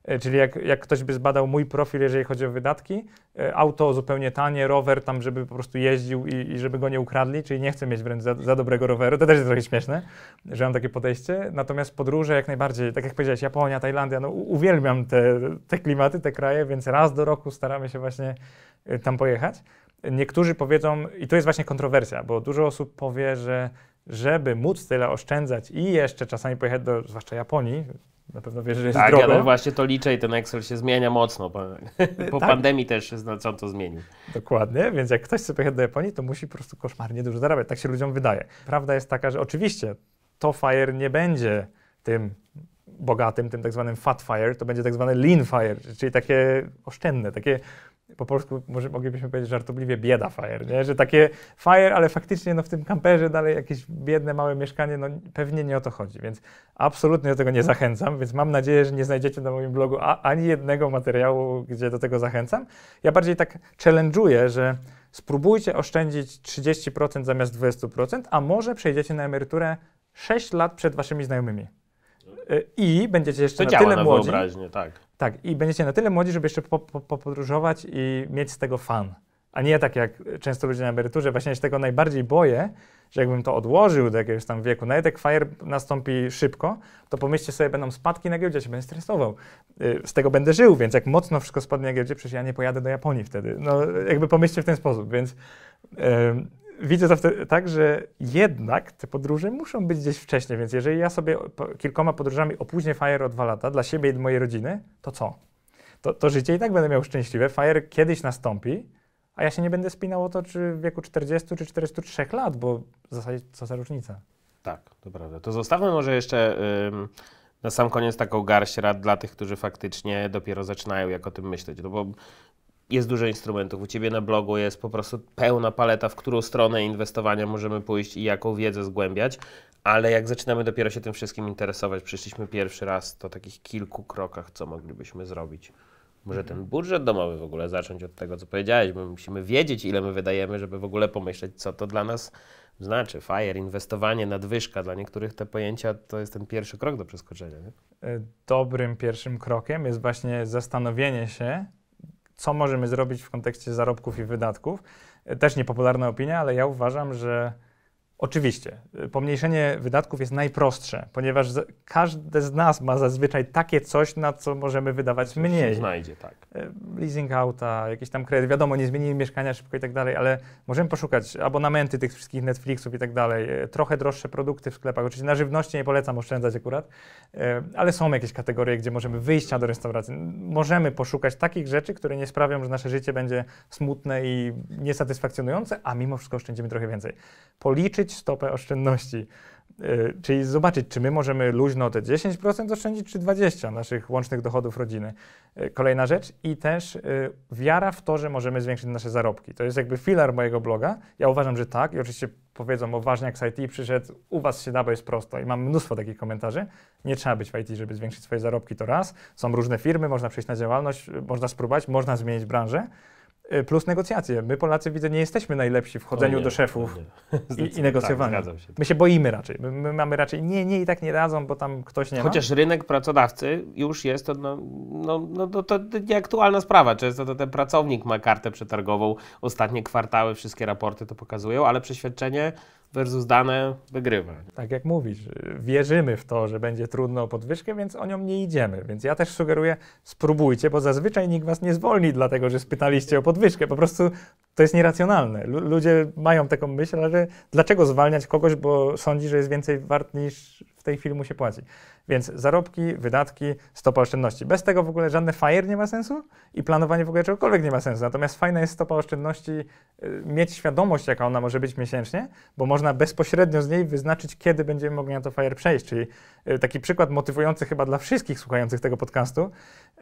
E, czyli jak, jak ktoś by zbadał mój profil, jeżeli chodzi o wydatki, e, auto zupełnie tanie, rower tam, żeby po prostu jeździł i, i żeby go nie ukradli, czyli nie chcę mieć wręcz za, za, dobrego roweru, to też jest trochę śmieszne, że mam takie podejście. Natomiast podróże jak najbardziej, tak jak powiedziałeś, Japonia, Tajlandia, no uwielbiam te, te klimaty, te kraje, więc raz do roku staramy się właśnie e, tam pojechać. Niektórzy powiedzą, i to jest właśnie kontrowersja, bo dużo osób powie, że żeby móc tyle oszczędzać i jeszcze czasami pojechać do, zwłaszcza Japonii, na pewno wiesz, że jest tak, Ja no właśnie to liczę i ten Excel się zmienia mocno. Po, (laughs) po tak. pandemii też znacząco zmienił. Dokładnie, więc jak ktoś chce pojechać do Japonii, to musi po prostu koszmarnie dużo zarabiać. Tak się ludziom wydaje. Prawda jest taka, że oczywiście to fire nie będzie tym bogatym, tym tak zwanym fat fire, to będzie tak zwane lean fire, czyli takie oszczędne, takie po polsku może moglibyśmy powiedzieć żartobliwie bieda fire, nie? że takie fire, ale faktycznie no, w tym kamperze dalej jakieś biedne małe mieszkanie, no pewnie nie o to chodzi, więc absolutnie do tego nie no. zachęcam, więc mam nadzieję, że nie znajdziecie na moim blogu ani jednego materiału, gdzie do tego zachęcam. Ja bardziej tak challenge'uję, że spróbujcie oszczędzić 30% zamiast 20%, a może przejdziecie na emeryturę 6 lat przed waszymi znajomymi. E, i będziecie jeszcze to na tyle na młodzi. Tak. tak, i będziecie na tyle młodzi, żeby jeszcze po, po, podróżować i mieć z tego fan. A nie tak jak często ludzie na emeryturze, właśnie się tego najbardziej boję, że jakbym to odłożył do jakiegoś tam wieku, nawet jak fire nastąpi szybko, to pomyślcie sobie, będą spadki na giełdzie, się będę stresował. Y, z tego będę żył, więc jak mocno wszystko spadnie na giełdzie, przecież ja nie pojadę do Japonii wtedy. No jakby pomyślcie w ten sposób, więc... Yy, widzę to wtedy, tak, że jednak te podróże muszą być gdzieś wcześniej, więc jeżeli ja sobie po, kilkoma podróżami opóźnię Fire o dwa lata dla siebie i mojej rodziny, to co? To, to życie i tak będę miał szczęśliwe. Fire kiedyś nastąpi, a ja się nie będę spinał o to, czy w wieku 40 czy 43 lat, bo w zasadzie co za różnica. Tak, to prawda. To zostawmy może jeszcze ym, na sam koniec taką garść rad dla tych, którzy faktycznie dopiero zaczynają jak o tym myśleć. No bo jest dużo instrumentów. U Ciebie na blogu jest po prostu pełna paleta, w którą stronę inwestowania możemy pójść i jaką wiedzę zgłębiać, ale jak zaczynamy dopiero się tym wszystkim interesować, przyszliśmy pierwszy raz, to takich kilku krokach, co moglibyśmy zrobić. Może ten mhm. budżet domowy w ogóle zacząć od tego, co powiedziałeś, bo musimy wiedzieć, ile my wydajemy, żeby w ogóle pomyśleć, co to dla nas znaczy. FIRE, inwestowanie, nadwyżka. Dla niektórych te pojęcia to jest ten pierwszy krok do przeskoczenia. Nie? E, dobrym pierwszym krokiem jest właśnie zastanowienie się, co możemy zrobić w kontekście zarobków i wydatków. E, też niepopularna opinia, ale ja uważam, że Oczywiście, pomniejszenie wydatków jest najprostsze, ponieważ każdy z nas ma zazwyczaj takie coś, na co możemy wydawać coś mniej. Znajdzie, tak. E, leasing auta, jakiś tam kredyt, wiadomo, nie zmienimy mieszkania szybko i tak dalej, ale możemy poszukać abonamenty tych wszystkich Netflixów i tak dalej, e, trochę droższe produkty w sklepach. Oczywiście na żywności nie polecam oszczędzać akurat, e, ale są jakieś kategorie, gdzie możemy na do restauracji. Możemy poszukać takich rzeczy, które nie sprawią, że nasze życie będzie smutne i niesatysfakcjonujące, a mimo wszystko oszczędzimy trochę więcej. Policzyć odkryć stopę oszczędności. Y, czyli zobaczyć, czy my możemy luźno te 10% oszczędzić, czy 20% naszych łącznych dochodów rodziny. Y, kolejna rzecz i też y, wiara w to, że możemy zwiększyć nasze zarobki. To jest jakby filar mojego bloga. Ja uważam, że tak i oczywiście powiedzą o ważniak z IT przyszedł, u was się da, bo jest prosto. I mam mnóstwo takich komentarzy. Nie trzeba być w IT, żeby zwiększyć swoje zarobki, to raz. Są różne firmy, można przejść na działalność, można spróbować, można zmienić branżę. E, plus negocjacje. My Polacy, widzę, nie jesteśmy najlepsi w chodzeniu nie, do szefów i, i (laughs) negocjowaniu. Tak, się. My się boimy raczej. My, my, mamy raczej nie, nie i tak nie radzą, bo tam ktoś nie Chociaż ma. rynek pracodawcy już jest to, no, no, no to, to nieaktualna sprawa. Często to ten pracownik ma kartę przetargową. Ostatnie kwartały, wszystkie raporty to pokazują, ale przeświadczenie versus dane wygrywa. Tak jak mówisz, wierzymy w to, że będzie trudno o podwyżkę, więc o nią nie idziemy. Więc ja też sugeruję, spróbujcie, bo zazwyczaj nikt was nie zwolni, dlatego że spytaliście o podwyżkę. Po prostu to jest nieracjonalne. Ludzie mają taką myśl, że dlaczego zwalniać kogoś, bo sądzi, że jest więcej wart niż tej chwili mu się płaci. Więc zarobki, wydatki, stopa oszczędności. Bez tego w ogóle żadne FIRE nie ma sensu i planowanie w ogóle czegokolwiek nie ma sensu. Natomiast fajna jest stopa oszczędności, y, mieć świadomość, jaka ona może być miesięcznie, bo można bezpośrednio z niej wyznaczyć, kiedy będziemy mogli na to FIRE przejść. Czyli y, taki przykład motywujący chyba dla wszystkich słuchających tego podcastu.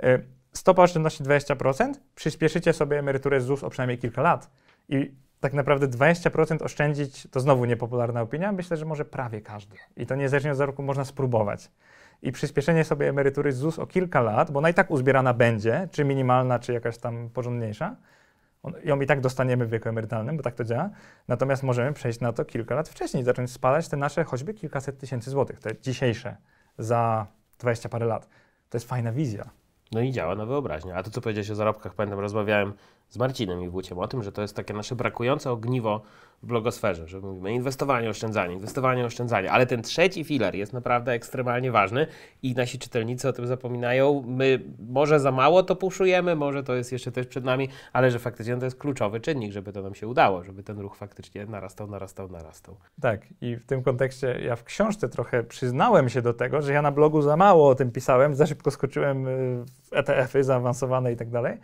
Y, stopa oszczędności 20%, przyspieszycie sobie emeryturę z ZUS o przynajmniej kilka lat. I tak naprawdę 20% oszczędzić, to znowu niepopularna opinia, myślę, że może prawie każdy. I to niezależnie od zarobku można spróbować. I przyspieszenie sobie emerytury z ZUS o kilka lat, bo ona i tak uzbierana będzie, czy minimalna, czy jakaś tam porządniejsza, ją i tak dostaniemy w wieku emerytalnym, bo tak to działa. Natomiast możemy przejść na to kilka lat wcześniej, zacząć spalać te nasze choćby kilkaset tysięcy złotych, te dzisiejsze, za 20 parę lat. To jest fajna wizja. No i działa na wyobraźnię. A to, co powiedziałeś o zarobkach, pamiętam, rozmawiałem z Marcinem i Wójciem o tym, że to jest takie nasze brakujące ogniwo w blogosferze, że mówimy inwestowanie, oszczędzanie, inwestowanie, oszczędzanie, ale ten trzeci filar jest naprawdę ekstremalnie ważny i nasi czytelnicy o tym zapominają. My może za mało to puszujemy, może to jest jeszcze też przed nami, ale że faktycznie to jest kluczowy czynnik, żeby to nam się udało, żeby ten ruch faktycznie narastał, narastał, narastał. Tak i w tym kontekście ja w książce trochę przyznałem się do tego, że ja na blogu za mało o tym pisałem, za szybko skoczyłem y, w ETF-y zaawansowane i tak dalej.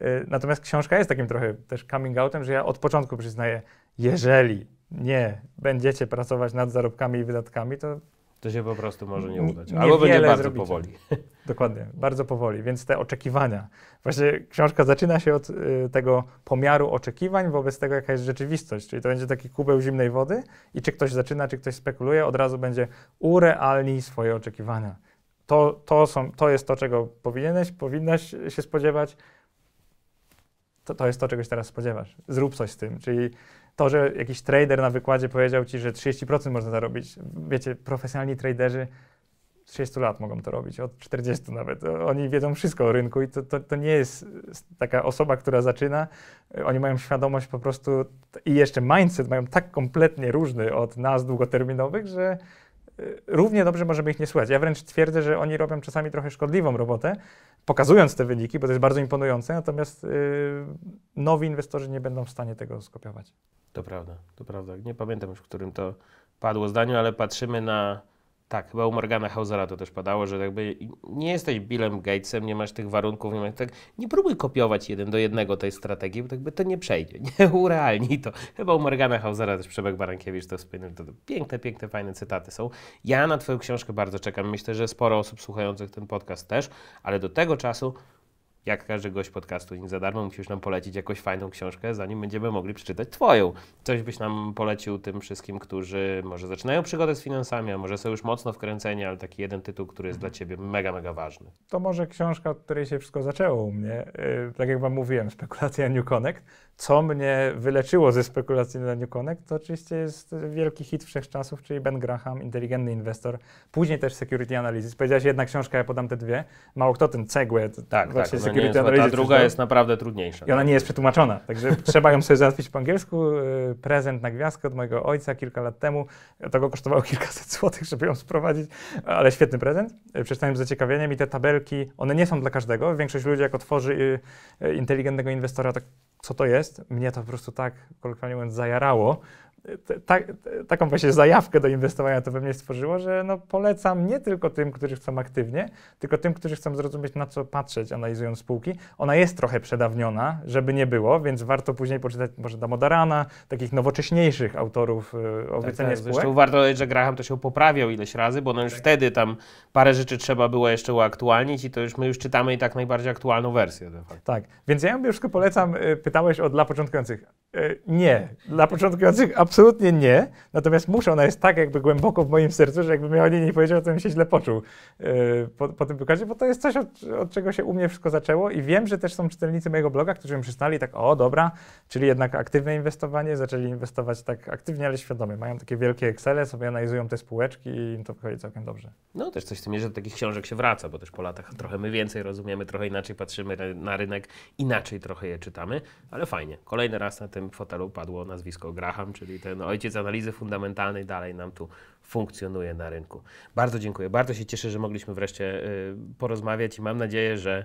Y, natomiast książka jest takim trochę też coming outem, że ja od początku przyznaję, jeżeli nie będziecie pracować nad zarobkami i wydatkami, to. To się po prostu może nie udać. Albo będzie bardzo zrobicie. powoli. (laughs) Dokładnie, bardzo powoli. Więc te oczekiwania. Właśnie książka zaczyna się od y, tego pomiaru oczekiwań wobec tego, jaka jest rzeczywistość. Czyli to będzie taki kubeł zimnej wody i czy ktoś zaczyna, czy ktoś spekuluje, od razu będzie urealnij swoje oczekiwania. To, to, są, to jest to, czego powinieneś, powinnaś się spodziewać to, to jest to, czego się teraz spodziewasz. Zrób coś z tym. Czyli to, że jakiś trader na wykładzie powiedział ci, że 30% można zarobić. Wiecie, profesjonalni traderzy 30 lat mogą to robić, od 40 nawet. Oni wiedzą wszystko o rynku i to, to, to, nie jest taka osoba, która zaczyna. Oni mają świadomość po prostu i jeszcze mindset mają tak kompletnie różny od nas długoterminowych, że równie dobrze możemy ich nie słuchać. Ja wręcz twierdzę, że oni robią czasami trochę szkodliwą robotę, pokazując te wyniki, bo to jest bardzo imponujące, natomiast yy, nowi inwestorzy nie będą w stanie tego skopiować. To prawda, to prawda. Nie pamiętam już, w którym to padło zdaniu, ale patrzymy na tak, chyba u Morgana Hausera to też padało, że jakby nie jesteś Billem Gatesem, nie masz tych warunków, nie, masz tak, nie próbuj kopiować jeden do jednego tej strategii, bo jakby to nie przejdzie, (laughs) nie urealnij to. Chyba u Morgana Hausera też Przemek Barankiewicz to wspomniał, to, to piękne, piękne, fajne cytaty są. Ja na twoją książkę bardzo czekam, myślę, że sporo osób słuchających ten podcast też, ale do tego czasu jak każdy gość podcastu, nic za darmo, musisz nam polecić jakąś fajną książkę, zanim będziemy mogli przeczytać Twoją. Coś byś nam polecił tym wszystkim, którzy może zaczynają przygodę z finansami, a może są już mocno wkręceni, ale taki jeden tytuł, który jest dla mhm. Ciebie mega, mega ważny. To może książka, od której się wszystko zaczęło u mnie. Y, tak jak Wam mówiłem, (laughs) spekulacja New Connect co mnie wyleczyło ze spekulacji na New Connect, to oczywiście jest wielki hit wszechczasów, czyli Ben Graham, inteligentny inwestor. Później też Security Analysis. Powiedziałaś jedna książka, ja podam te dwie. Mało kto ten cegłę, tak, tak, Security jest, Analysis. Ta druga jest naprawdę trudniejsza. I ona nie jest przetłumaczona, także (laughs) trzeba ją sobie załatwić po angielsku. Y, prezent na gwiazdkę od mojego ojca kilka lat temu. To go kosztowało (laughs) kilkaset złotych, żeby ją sprowadzić, ale świetny prezent. Y, przeczytałem z zaciekawieniem i te tabelki, one nie są dla każdego. Większość ludzi jak otworzy y, inteligentnego inwestora, tak co to jest. Mnie to po prostu tak, kolokwialnie mówiąc, zajarało, ta, taką właśnie zajawkę do inwestowania to we mnie stworzyło, że no polecam nie tylko tym, którzy chcą aktywnie, tylko tym, którzy chcą zrozumieć, na co patrzeć, analizując spółki. Ona jest trochę przedawniona, żeby nie było, więc warto później poczytać może Damodarana, takich nowocześniejszych autorów y, o tak, tak. wycenie tak, spółek. Zresztą warto dodać, że Graham to się poprawiał ileś razy, bo no już tak. wtedy tam parę rzeczy trzeba było jeszcze uaktualnić i to już my już czytamy i tak najbardziej aktualną wersję. Tak, więc ja bym już tylko polecam, y, pytałeś o dla początkujących E, nie, dla początkujących absolutnie nie, natomiast muszę, ona jest tak jakby głęboko w moim sercu, że jakbym ja o niej nie powiedział, to bym się źle poczuł e, po, po tym wykazie, bo to jest coś, od, od, czego się u mnie wszystko zaczęło i wiem, że też są czytelnicy mojego bloga, którzy mi przyznali tak, o dobra, czyli jednak aktywne inwestowanie, zaczęli inwestować tak aktywnie, ale świadomie, mają takie wielkie Excele, sobie analizują te spółeczki i im to wychodzi całkiem dobrze. No też coś w tym jest, że do takich książek się wraca, bo też po latach trochę my więcej rozumiemy, trochę inaczej patrzymy na rynek, inaczej trochę je czytamy, ale fajnie, kolejny raz na tym fotelu padło nazwisko Graham, czyli ten ojciec analizy fundamentalnej dalej nam tu funkcjonuje na rynku. Bardzo dziękuję, bardzo się cieszę, że mogliśmy wreszcie y, porozmawiać i mam nadzieję, że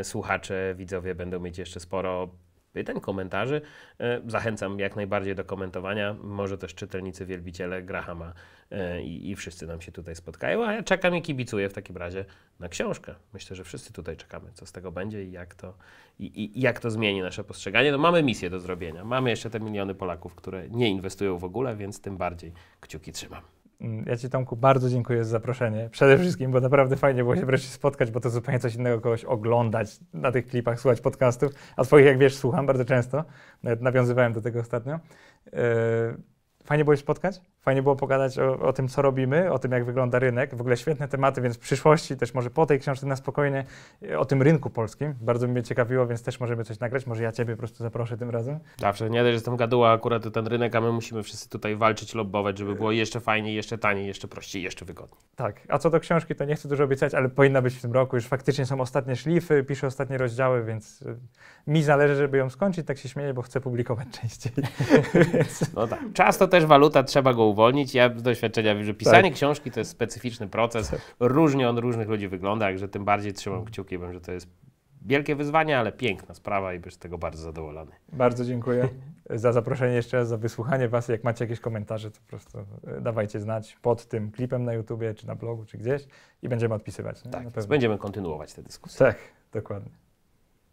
y, słuchacze, widzowie będą mieć jeszcze sporo pytań, komentarzy. E, zachęcam jak najbardziej do komentowania. Może też czytelnicy, wielbiciele Grahama e, i, i wszyscy nam się tutaj spotkają. A ja czekam i kibicuję w takim razie na książkę. Myślę, że wszyscy tutaj czekamy, co z tego będzie i jak to, i, i jak to zmieni nasze postrzeganie. No mamy misję do zrobienia. Mamy jeszcze te miliony Polaków, które nie inwestują w ogóle, więc tym bardziej kciuki trzymam. Mm, ja Ci, Tomku, bardzo dziękuję za zaproszenie. Przede wszystkim, bo naprawdę fajnie było się wreszcie spotkać, bo to zupełnie coś innego kogoś oglądać na tych klipach, słuchać podcastów, a swoich, jak wiesz, słucham bardzo często. Nawet nawiązywałem do tego ostatnio. E, fajnie było się spotkać. Fajnie było pogadać o, o, tym, co robimy, o tym, jak wygląda rynek. W ogóle świetne tematy, więc w przyszłości też może po tej książce na spokojnie o tym rynku polskim. Bardzo mnie ciekawiło, więc też możemy coś nagrać. Może ja Ciebie po prostu zaproszę tym razem. Zawsze. Nie dość, że jestem gaduła akurat o ten rynek, a my musimy wszyscy tutaj walczyć, lobbować, żeby było jeszcze fajniej, jeszcze taniej, jeszcze prościej, jeszcze wygodniej. Tak. A co do książki, to nie chcę dużo obiecać, ale powinna być w tym roku. Już faktycznie są ostatnie szlify, piszę ostatnie rozdziały, więc e, mi zależy, żeby ją skończyć. Tak się śmieję, bo chcę publikować (laughs) częściej. no tak. Czas to też waluta, trzeba go uwolnić. Ja z doświadczenia wiem, że tak. pisanie tak. książki to jest specyficzny proces. Tak. Różnie on różnych ludzi wygląda, także tym bardziej trzymam kciuki, wiem, że to jest wielkie wyzwanie, ale piękna sprawa i byś z tego bardzo zadowolony. Bardzo dziękuję za zaproszenie jeszcze raz, za wysłuchanie Was. Jak macie jakieś komentarze, to po prostu e, dawajcie znać pod tym klipem na YouTubie, czy na blogu, czy gdzieś i będziemy odpisywać. Nie? Tak, będziemy kontynuować tę dyskusję. Tak, dokładnie.